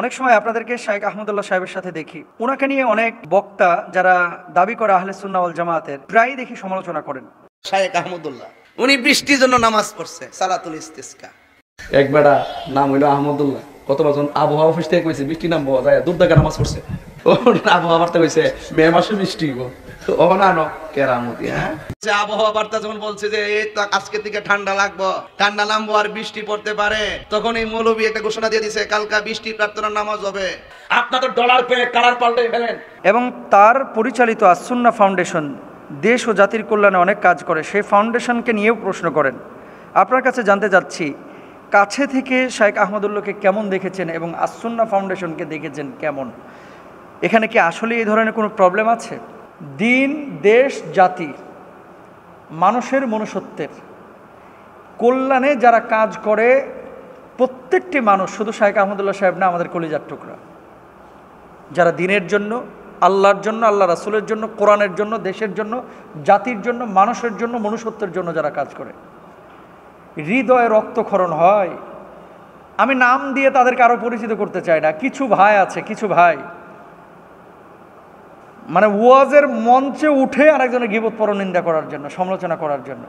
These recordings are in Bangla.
অনেক সময় আপনাদেরকে শাহেখ আহমদুল্লাহ সাহেবের সাথে দেখি ওনাকে নিয়ে অনেক বক্তা যারা দাবি করে আহলে সুন্নাওয়াল জামাতের প্রায় দেখি সমালোচনা করেন শাহেখ আহমদুল্লাহ উনি বৃষ্টির জন্য নামাজ পড়ছে সালাতুল ইস্তিসকা এক বেড়া নাম হইলো আহমদুল্লাহ কত বছর আবহাওয়া অফিস থেকে কইছে বৃষ্টি নাম পাওয়া যায় দুর্দাকা নামাজ পড়ছে আবহাওয়া বার্তা কইছে মে মাসে বৃষ্টি গো হ্যাঁ? আবহাওয়া বার্তা যখন যে আজকের দিকে ঠান্ডা নামবো আর বৃষ্টি পড়তে পারে তখন এই একটা ঘোষণা দিয়ে কালকা নামাজ হবে আপনাদের ডলার কালার পাল্টে এবং তার পরিচালিত আসুন্না ফাউন্ডেশন দেশ ও জাতির কল্যাণে অনেক কাজ করে সেই ফাউন্ডেশনকে নিয়েও প্রশ্ন করেন আপনার কাছে জানতে চাচ্ছি কাছে থেকে শায়েক আহমদুল্লাহকে কেমন দেখেছেন এবং আসুন্না ফাউন্ডেশনকে দেখেছেন কেমন এখানে কি আসলে এই ধরনের কোনো প্রবলেম আছে দিন দেশ জাতি মানুষের মনুষ্যত্বের কল্যাণে যারা কাজ করে প্রত্যেকটি মানুষ শুধু শাহেক আহমদুল্লাহ সাহেব না আমাদের কলিজার টুকরা যারা দিনের জন্য আল্লাহর জন্য আল্লাহ রাসুলের জন্য কোরআনের জন্য দেশের জন্য জাতির জন্য মানুষের জন্য মনুষ্যত্বের জন্য যারা কাজ করে হৃদয়ে রক্তক্ষরণ হয় আমি নাম দিয়ে তাদেরকে আরও পরিচিত করতে চাই না কিছু ভাই আছে কিছু ভাই মানে ওয়াজের মঞ্চে উঠে আরেকজনের গিবত পরনিন্দা করার জন্য সমালোচনা করার জন্য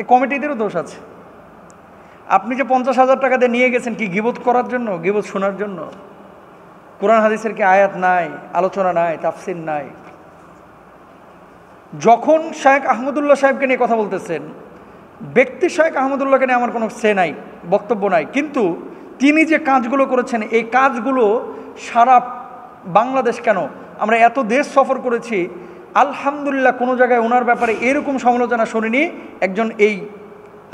এই কমিটিদেরও দোষ আছে আপনি যে পঞ্চাশ হাজার টাকা দিয়ে নিয়ে গেছেন কি গিবত করার জন্য গিবত শোনার জন্য কোরআন হাদিসের কি আয়াত নাই আলোচনা নাই তাফসিন নাই যখন শায়েক আহমদুল্লাহ সাহেবকে নিয়ে কথা বলতেছেন ব্যক্তি শায়েক আহমদুল্লাহকে নিয়ে আমার কোনো সে নাই বক্তব্য নাই কিন্তু তিনি যে কাজগুলো করেছেন এই কাজগুলো সারা বাংলাদেশ কেন আমরা এত দেশ সফর করেছি আলহামদুলিল্লাহ কোনো জায়গায় ওনার ব্যাপারে এরকম সমালোচনা শুনিনি একজন এই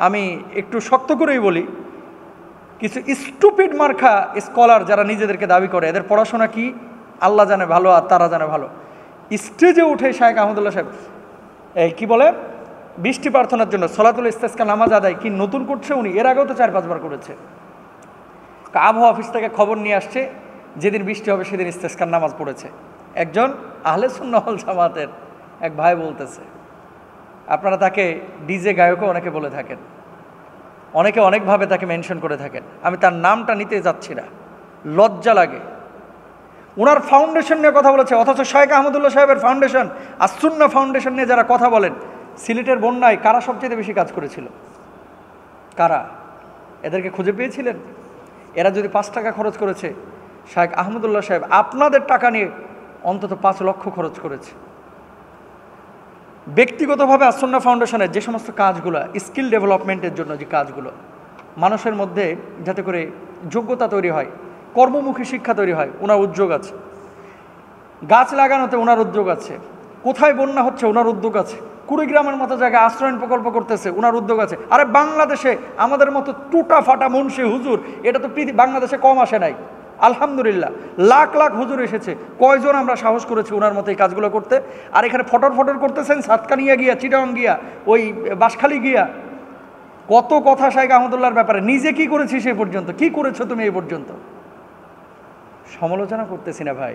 আমি একটু শক্ত করেই বলি কিছু স্টুপিড মার্খা স্কলার যারা নিজেদেরকে দাবি করে এদের পড়াশোনা কি আল্লাহ জানে ভালো আর তারা জানে ভালো স্টেজে উঠে শায়েখ আহমদুল্লাহ সাহেব এই কী বলে বৃষ্টি প্রার্থনার জন্য সলাতুল ইস্তেসকা নামাজ আদায় কি নতুন করছে উনি এর আগেও তো চার পাঁচবার করেছে আবহাওয়া অফিস থেকে খবর নিয়ে আসছে যেদিন বৃষ্টি হবে সেদিন ইস্তেসকার নামাজ পড়েছে একজন আহলে সুন্নহল জামাতের এক ভাই বলতেছে আপনারা তাকে ডিজে গায়কও অনেকে বলে থাকেন অনেকে অনেকভাবে তাকে মেনশন করে থাকেন আমি তার নামটা নিতে যাচ্ছি না লজ্জা লাগে ওনার ফাউন্ডেশন নিয়ে কথা বলেছে অথচ শেখ আহমদুল্লাহ সাহেবের ফাউন্ডেশন সুন্ন ফাউন্ডেশন নিয়ে যারা কথা বলেন সিলেটের বন্যায় কারা সবচেয়ে বেশি কাজ করেছিল কারা এদেরকে খুঁজে পেয়েছিলেন এরা যদি পাঁচ টাকা খরচ করেছে শেখ আহমদুল্লাহ সাহেব আপনাদের টাকা নিয়ে অন্তত পাঁচ লক্ষ খরচ করেছে ব্যক্তিগতভাবে আসন্না ফাউন্ডেশনের যে সমস্ত কাজগুলো স্কিল ডেভেলপমেন্টের জন্য যে কাজগুলো মানুষের মধ্যে যাতে করে যোগ্যতা তৈরি হয় কর্মমুখী শিক্ষা তৈরি হয় ওনার উদ্যোগ আছে গাছ লাগানোতে ওনার উদ্যোগ আছে কোথায় বন্যা হচ্ছে ওনার উদ্যোগ আছে কুড়িগ্রামের মতো জায়গায় আশ্রয়ণ প্রকল্প করতেছে ওনার উদ্যোগ আছে আরে বাংলাদেশে আমাদের মতো টুটা ফাটা মুন্সি হুজুর এটা তো পৃথিবী বাংলাদেশে কম আসে নাই আলহামদুলিল্লাহ লাখ লাখ হুজুর এসেছে কয়জন আমরা সাহস করেছি ওনার মতো এই কাজগুলো করতে আর এখানে ফটর ফটর করতেছেন সাতকানিয়া গিয়া চিটাং গিয়া ওই বাসখালি গিয়া কত কথা শাহেক আহমদুল্লাহর ব্যাপারে নিজে কি করেছি সে পর্যন্ত কি করেছো তুমি এই পর্যন্ত সমালোচনা করতেছি না ভাই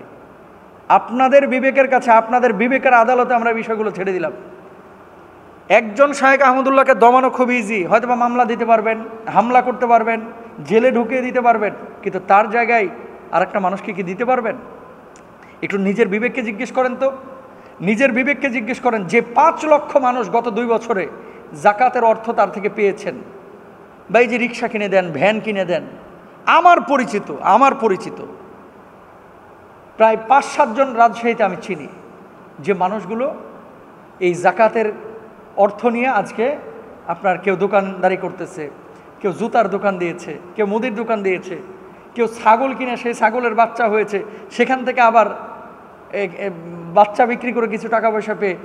আপনাদের বিবেকের কাছে আপনাদের বিবেকের আদালতে আমরা বিষয়গুলো ছেড়ে দিলাম একজন শাহেক আহমদুল্লাহকে দমানো খুব ইজি হয়তো বা মামলা দিতে পারবেন হামলা করতে পারবেন জেলে ঢুকিয়ে দিতে পারবেন কিন্তু তার জায়গায় আরেকটা মানুষকে কি দিতে পারবেন একটু নিজের বিবেককে জিজ্ঞেস করেন তো নিজের বিবেককে জিজ্ঞেস করেন যে পাঁচ লক্ষ মানুষ গত দুই বছরে জাকাতের অর্থ তার থেকে পেয়েছেন বা এই যে রিক্সা কিনে দেন ভ্যান কিনে দেন আমার পরিচিত আমার পরিচিত প্রায় পাঁচ সাতজন রাজশাহীতে আমি চিনি যে মানুষগুলো এই জাকাতের অর্থ নিয়ে আজকে আপনার কেউ দোকানদারি করতেছে কেউ জুতার দোকান দিয়েছে কেউ মুদির দোকান দিয়েছে কেউ ছাগল কিনে সেই ছাগলের বাচ্চা হয়েছে সেখান থেকে আবার বাচ্চা বিক্রি করে কিছু টাকা পয়সা পেয়ে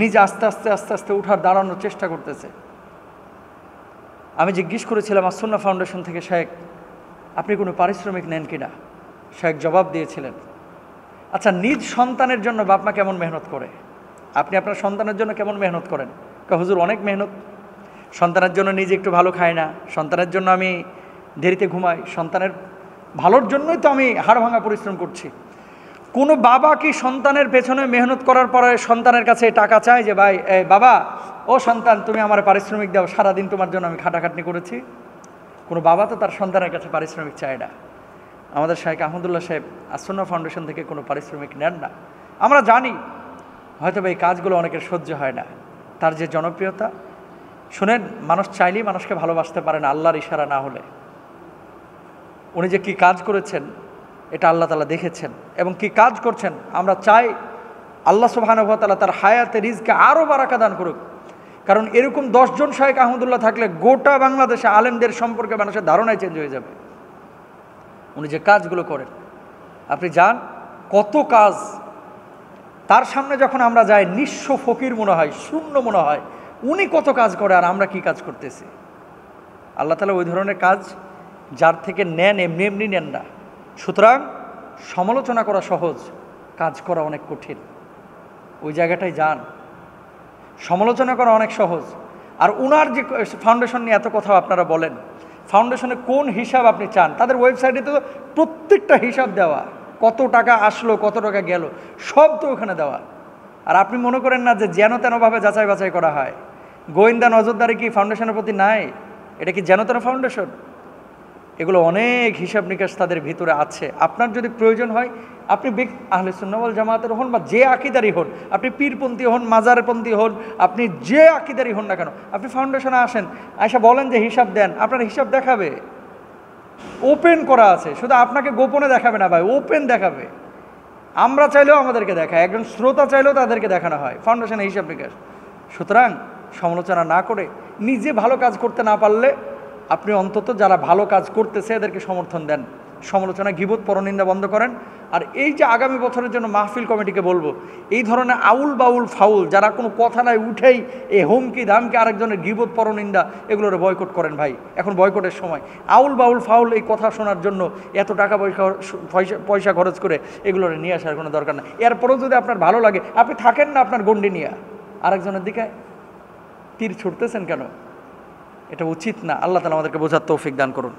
নিজে আস্তে আস্তে আস্তে আস্তে উঠার দাঁড়ানোর চেষ্টা করতেছে আমি জিজ্ঞেস করেছিলাম আসন্না ফাউন্ডেশন থেকে শেখ আপনি কোনো পারিশ্রমিক নেন কি না শেখ জবাব দিয়েছিলেন আচ্ছা নিজ সন্তানের জন্য বাপমা কেমন মেহনত করে আপনি আপনার সন্তানের জন্য কেমন মেহনত করেন হুজুর অনেক মেহনত সন্তানের জন্য নিজে একটু ভালো খায় না সন্তানের জন্য আমি দেরিতে ঘুমাই সন্তানের ভালোর জন্যই তো আমি হাড় ভাঙা পরিশ্রম করছি কোনো বাবা কি সন্তানের পেছনে মেহনত করার পরে সন্তানের কাছে টাকা চায় যে ভাই এ বাবা ও সন্তান তুমি আমার পারিশ্রমিক দাও সারাদিন তোমার জন্য আমি খাটাখাটনি করেছি কোনো বাবা তো তার সন্তানের কাছে পারিশ্রমিক চায় না আমাদের শাহেক আহমদুল্লাহ সাহেব আসন্ন ফাউন্ডেশন থেকে কোনো পারিশ্রমিক নেন না আমরা জানি হয়তো এই কাজগুলো অনেকের সহ্য হয় না তার যে জনপ্রিয়তা শুনেন মানুষ চাইলেই মানুষকে ভালোবাসতে পারে না আল্লাহর ইশারা না হলে উনি যে কি কাজ করেছেন এটা আল্লাহ তালা দেখেছেন এবং কি কাজ করছেন আমরা চাই আল্লাহ তালা তার হায়াতে রিজকে আরও বারাকা দান করুক কারণ এরকম দশজন শাহেক আহমদুল্লাহ থাকলে গোটা বাংলাদেশে আলেমদের সম্পর্কে মানুষের ধারণায় চেঞ্জ হয়ে যাবে উনি যে কাজগুলো করেন আপনি যান কত কাজ তার সামনে যখন আমরা যাই নিঃস্ব ফকির মনে হয় শূন্য মনে হয় উনি কত কাজ করে আর আমরা কি কাজ করতেছি আল্লাহ তালা ওই ধরনের কাজ যার থেকে নেন এমনি এমনি নেন না সুতরাং সমালোচনা করা সহজ কাজ করা অনেক কঠিন ওই জায়গাটায় যান সমালোচনা করা অনেক সহজ আর উনার যে ফাউন্ডেশন নিয়ে এত কথা আপনারা বলেন ফাউন্ডেশনে কোন হিসাব আপনি চান তাদের ওয়েবসাইটে তো প্রত্যেকটা হিসাব দেওয়া কত টাকা আসলো কত টাকা গেল সব তো ওখানে দেওয়া আর আপনি মনে করেন না যে যেন তেনভাবে যাচাই বাছাই করা হয় গোয়েন্দা নজরদারি কি ফাউন্ডেশনের প্রতি নাই এটা কি যেন তেন ফাউন্ডেশন এগুলো অনেক হিসাব নিকাশ তাদের ভিতরে আছে আপনার যদি প্রয়োজন হয় আপনি আহলে সুন্নবল জামাতের হন বা যে আকিদারি হন আপনি পীরপন্থী হন মাজারপন্থী হন আপনি যে আকিদারি হন না কেন আপনি ফাউন্ডেশনে আসেন আয়সা বলেন যে হিসাব দেন আপনার হিসাব দেখাবে ওপেন করা আছে শুধু আপনাকে গোপনে দেখাবে না ভাই ওপেন দেখাবে আমরা চাইলেও আমাদেরকে দেখায় একজন শ্রোতা চাইলেও তাদেরকে দেখানো হয় ফাউন্ডেশনের হিসাব নিকাশ সুতরাং সমালোচনা না করে নিজে ভালো কাজ করতে না পারলে আপনি অন্তত যারা ভালো কাজ করতেছে এদেরকে সমর্থন দেন সমালোচনা গিবোধ পরনিন্দা বন্ধ করেন আর এই যে আগামী বছরের জন্য মাহফিল কমিটিকে বলবো এই ধরনের আউল বাউল ফাউল যারা কোনো কথা নাই উঠেই এই হুমকি দামকে আরেকজনের গিবত পরনিন্দা এগুলোর বয়কট করেন ভাই এখন বয়কটের সময় আউল বাউল ফাউল এই কথা শোনার জন্য এত টাকা পয়সা পয়সা পয়সা খরচ করে এগুলো নিয়ে আসার কোনো দরকার নেই এরপরেও যদি আপনার ভালো লাগে আপনি থাকেন না আপনার গন্ডি নিয়ে আরেকজনের দিকে তীর ছুটতেছেন কেন এটা উচিত না আল্লাহ তালা আমাদেরকে বোঝার তৌফিক দান করুন